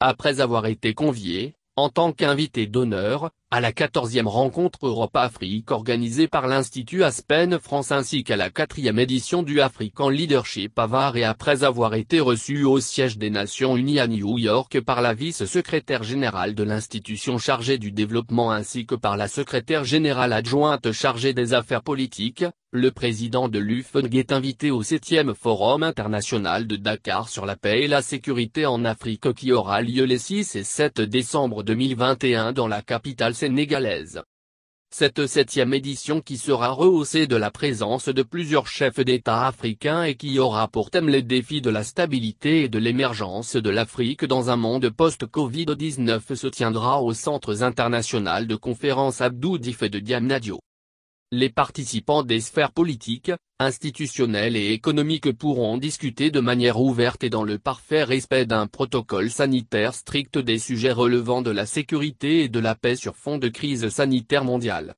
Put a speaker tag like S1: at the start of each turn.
S1: Après avoir été convié, en tant qu'invité d'honneur, à la 14e rencontre Europe-Afrique organisée par l'Institut Aspen France ainsi qu'à la quatrième édition du African Leadership Avar et après avoir été reçu au siège des Nations Unies à New York par la vice-secrétaire générale de l'institution chargée du développement ainsi que par la secrétaire générale adjointe chargée des affaires politiques, le président de l'UFNG e est invité au 7e Forum international de Dakar sur la paix et la sécurité en Afrique qui aura lieu les 6 et 7 décembre 2021 dans la capitale sénégalaise. Cette septième édition qui sera rehaussée de la présence de plusieurs chefs d'État africains et qui aura pour thème les défis de la stabilité et de l'émergence de l'Afrique dans un monde post-Covid-19 se tiendra au Centre international de conférences Abdou Diff et de Diamnadio les participants des sphères politiques, institutionnelles et économiques pourront discuter de manière ouverte et dans le parfait respect d'un protocole sanitaire strict des sujets relevant de la sécurité et de la paix sur fond de crise sanitaire mondiale.